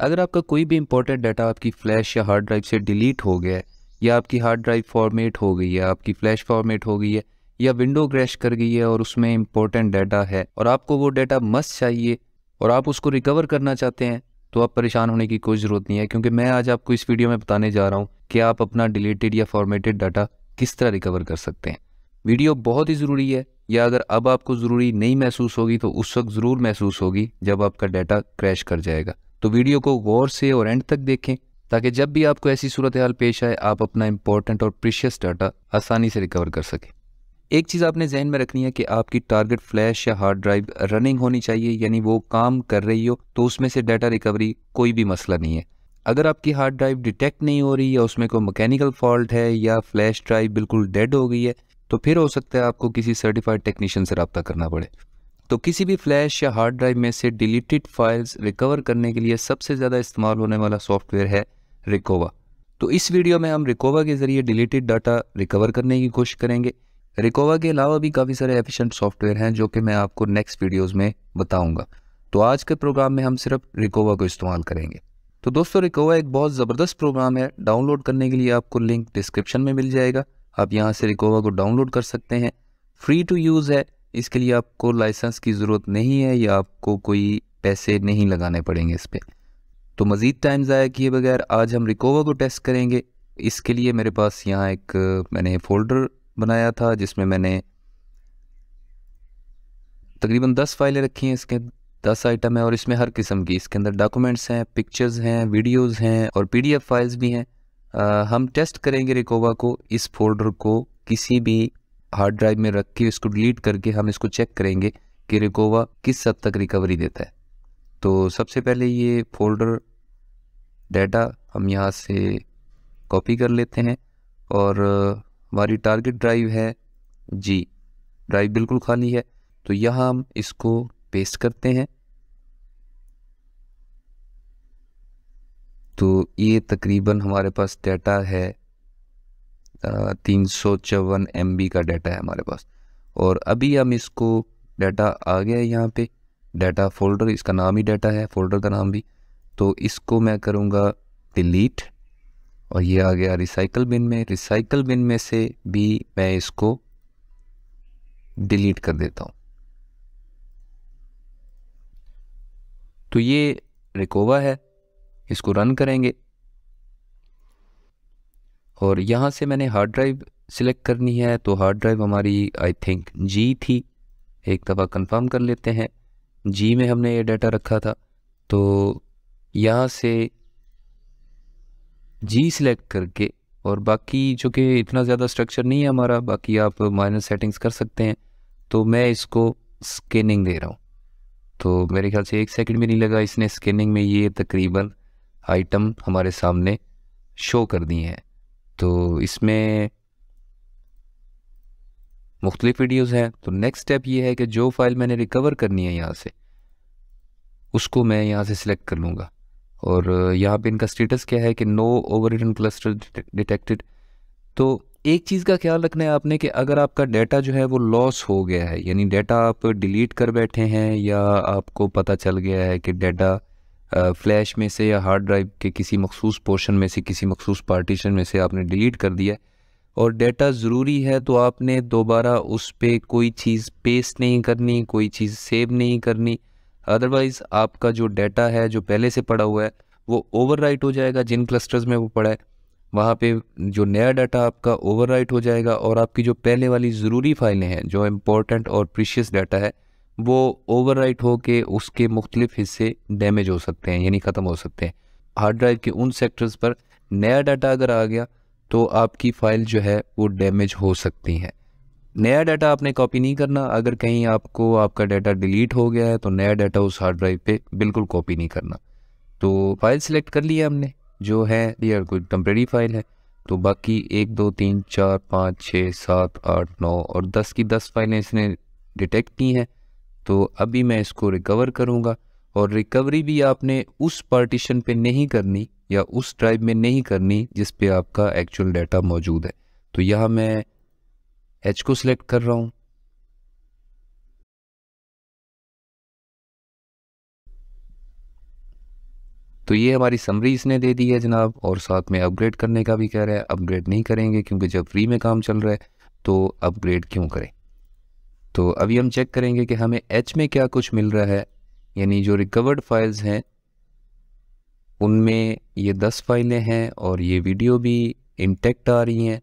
अगर आपका कोई भी इंपॉर्टेंट डाटा आपकी फ्लैश या हार्ड ड्राइव से डिलीट हो गया है या आपकी हार्ड ड्राइव फॉर्मेट हो गई है आपकी फ्लैश फॉर्मेट हो गई है या विंडो क्रैश कर गई है और उसमें इंपॉर्टेंट डाटा है और आपको वो डाटा मस्त चाहिए और आप उसको रिकवर करना चाहते हैं तो आप परेशान होने की कोई ज़रूरत नहीं है क्योंकि मैं आज आपको इस वीडियो में बताने जा रहा हूँ कि आप अपना डिलीटेड या फॉर्मेटेड डाटा किस तरह रिकवर कर सकते हैं वीडियो बहुत ही ज़रूरी है या अगर अब आपको ज़रूरी नहीं महसूस होगी तो उस वक्त ज़रूर महसूस होगी जब आपका डाटा क्रैश कर जाएगा तो वीडियो को गौर से और एंड तक देखें ताकि जब भी आपको ऐसी सूरत हाल पेश आए आप अपना इंपॉर्टेंट और प्रीशियस डाटा आसानी से रिकवर कर सकें एक चीज़ आपने जहन में रखनी है कि आपकी टारगेट फ्लैश या हार्ड ड्राइव रनिंग होनी चाहिए यानी वो काम कर रही हो तो उसमें से डाटा रिकवरी कोई भी मसला नहीं है अगर आपकी हार्ड ड्राइव डिटेक्ट नहीं हो रही या उसमें कोई मैकेनिकल फॉल्ट है या फ्लैश ड्राइव बिल्कुल डेड हो गई है तो फिर हो सकता है आपको किसी सर्टिफाइड टेक्नीशियन से रबता करना पड़े तो किसी भी फ्लैश या हार्ड ड्राइव में से डिलीटेड फाइल्स रिकवर करने के लिए सबसे ज़्यादा इस्तेमाल होने वाला सॉफ्टवेयर है रिकोवा तो इस वीडियो में हम रिकोवा के ज़रिए डिलीटेड डाटा रिकवर करने की कोशिश करेंगे रिकोवा के अलावा भी काफ़ी सारे एफिशिएंट सॉफ्टवेयर हैं जो कि मैं आपको नेक्स्ट वीडियोस में बताऊंगा तो आज के प्रोग्राम में हम सिर्फ रिकोवा को इस्तेमाल करेंगे तो दोस्तों रिकोवा एक बहुत ज़बरदस्त प्रोग्राम है डाउनलोड करने के लिए आपको लिंक डिस्क्रिप्शन में मिल जाएगा आप यहाँ से रिकोवा को डाउनलोड कर सकते हैं फ्री टू यूज़ है इसके लिए आपको लाइसेंस की ज़रूरत नहीं है या आपको कोई पैसे नहीं लगाने पड़ेंगे इस पर तो मज़ीद टाइम ज़ाया किए बगैर आज हम रिकोवा को टेस्ट करेंगे इसके लिए मेरे पास यहाँ एक मैंने फ़ोल्डर बनाया था जिसमें मैंने तकरीबन दस फाइलें रखी हैं इसके दस आइटम है और इसमें हर किस्म की इसके अंदर डॉक्यूमेंट्स हैं पिक्चर्स हैं वीडियोस हैं और पीडीएफ फाइल्स भी हैं आ, हम टेस्ट करेंगे रिकोवा को इस फोल्डर को किसी भी हार्ड ड्राइव में रख के इसको डिलीट करके हम इसको चेक करेंगे कि रिकोवा किस हद तक रिकवरी देता है तो सबसे पहले ये फोल्डर डाटा हम यहाँ से कॉपी कर लेते हैं और हमारी टारगेट ड्राइव है जी ड्राइव बिल्कुल खाली है तो यहाँ हम इसको पेस्ट करते हैं तो ये तकरीबन हमारे पास डाटा है तीन सौ चौवन एम का डाटा है हमारे पास और अभी हम इसको डाटा आ गया है यहाँ पे डाटा फोल्डर इसका नाम ही डाटा है फोल्डर का नाम भी तो इसको मैं करूँगा डिलीट और ये आ गया रिसाइकल बिन में रिसाइकल बिन में से भी मैं इसको डिलीट कर देता हूँ तो ये रिकोवा है इसको रन करेंगे और यहाँ से मैंने हार्ड ड्राइव सिलेक्ट करनी है तो हार्ड ड्राइव हमारी आई थिंक जी थी एक दफ़ा कंफर्म कर लेते हैं जी में हमने ये डाटा रखा था तो यहाँ से जी सिलेक्ट करके और बाकी जो कि इतना ज़्यादा स्ट्रक्चर नहीं है हमारा बाकी आप माइनर सेटिंग्स कर सकते हैं तो मैं इसको स्कैनिंग दे रहा हूँ तो मेरे ख्याल से एक सेकंड भी नहीं लगा इसने स्कैनिंग में ये तकरीबन आइटम हमारे सामने शो कर दिए हैं तो इसमें मुख्तलिफ वीडियोज़ हैं तो नेक्स्ट स्टेप ये है कि जो फ़ाइल मैंने रिकवर करनी है यहाँ से उसको मैं यहाँ से सिलेक्ट कर लूँगा और यहाँ पे इनका स्टेटस क्या है कि no overwritten cluster detected तो एक चीज़ का ख्याल रखना है आपने कि अगर आपका डाटा जो है वो लॉस हो गया है यानी डाटा आप डिलीट कर बैठे हैं या आपको पता चल गया है कि डाटा फ़्लैश में से या हार्ड ड्राइव के किसी मखसूस पोर्शन में से किसी मखसूस पार्टीशन में से आपने डिलीट कर दिया और डेटा ज़रूरी है तो आपने दोबारा उस पर कोई चीज़ पेस्ट नहीं करनी कोई चीज़ सेव नहीं करनी अदरवाइज़ आपका जो डेटा है जो पहले से पड़ा हुआ है वो ओवर हो जाएगा जिन क्लस्टर्स में वो पड़ा है वहाँ पे जो नया डाटा आपका ओवर हो जाएगा और आपकी जो पहले वाली ज़रूरी फाइलें हैं जो इम्पोर्टेंट और प्रीशियस डाटा है वो ओवरराइट के उसके मुख्तलिफ हिस्से डैमेज हो सकते हैं यानी ख़त्म हो सकते हैं हार्ड ड्राइव के उन सेक्टर्स पर नया डाटा अगर आ गया तो आपकी फ़ाइल जो है वो डैमेज हो सकती है नया डाटा आपने कॉपी नहीं करना अगर कहीं आपको आपका डाटा डिलीट हो गया है तो नया डाटा उस हार्ड ड्राइव पे बिल्कुल कॉपी नहीं करना तो फाइल सेलेक्ट कर लिया हमने जो है या कोई टम्प्रेरी फाइल है तो बाकी एक दो तीन चार पाँच छः सात आठ नौ और दस की दस फाइलें इसने डिटेक्ट की हैं तो अभी मैं इसको रिकवर करूँगा और रिकवरी भी आपने उस पार्टीशन पे नहीं करनी या उस ड्राइव में नहीं करनी जिस पे आपका एक्चुअल डाटा मौजूद है तो यहाँ मैं एच को सिलेक्ट कर रहा हूँ तो ये हमारी समरी इसने दे दी है जनाब और साथ में अपग्रेड करने का भी कह रहा है अपग्रेड नहीं करेंगे क्योंकि जब फ्री में काम चल रहा है तो अपग्रेड क्यों करें तो अभी हम चेक करेंगे कि हमें एच में क्या कुछ मिल रहा है यानी जो रिकवर्ड फाइल्स हैं उनमें ये दस फाइलें हैं और ये वीडियो भी इंटेक्ट आ रही हैं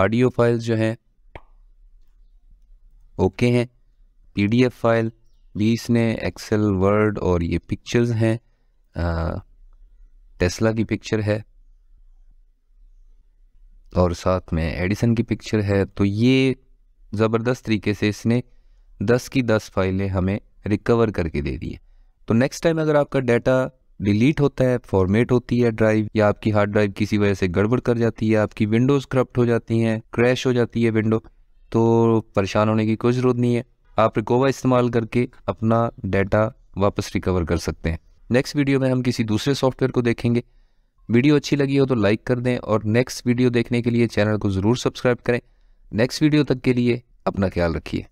ऑडियो फाइल्स जो हैं ओके हैं पीडीएफ फाइल बीस ने एक्सेल वर्ड और ये पिक्चर्स हैं टेस्ला की पिक्चर है और साथ में एडिसन की पिक्चर है तो ये ज़बरदस्त तरीके से इसने दस की दस फाइलें हमें रिकवर करके दे दी है तो नेक्स्ट टाइम अगर आपका डाटा डिलीट होता है फॉर्मेट होती है ड्राइव या आपकी हार्ड ड्राइव किसी वजह से गड़बड़ कर जाती है आपकी विंडोज़ करप्ट हो जाती हैं क्रैश हो जाती है विंडो तो परेशान होने की कोई ज़रूरत नहीं है आप रिकोवा इस्तेमाल करके अपना डाटा वापस रिकवर कर सकते हैं नेक्स्ट वीडियो में हम किसी दूसरे सॉफ्टवेयर को देखेंगे वीडियो अच्छी लगी हो तो लाइक कर दें और नेक्स्ट वीडियो देखने के लिए चैनल को ज़रूर सब्सक्राइब करें नेक्स्ट वीडियो तक के लिए अपना ख्याल रखिए